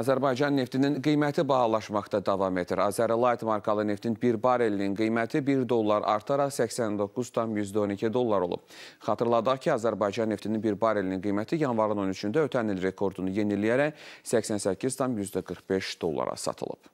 Azərbaycan neftinin qiyməti bahalaşmaqda davam edir. Azəri Light markalı neftin bir barelinin qiyməti 1 dollar artaraq 89,12 dollar olub. Xatırladaq ki, Azərbaycan neftinin bir barelinin qiyməti yanvarın 13-də ötən il rekordunu yeniləyərək 88,45 dollara satılıb.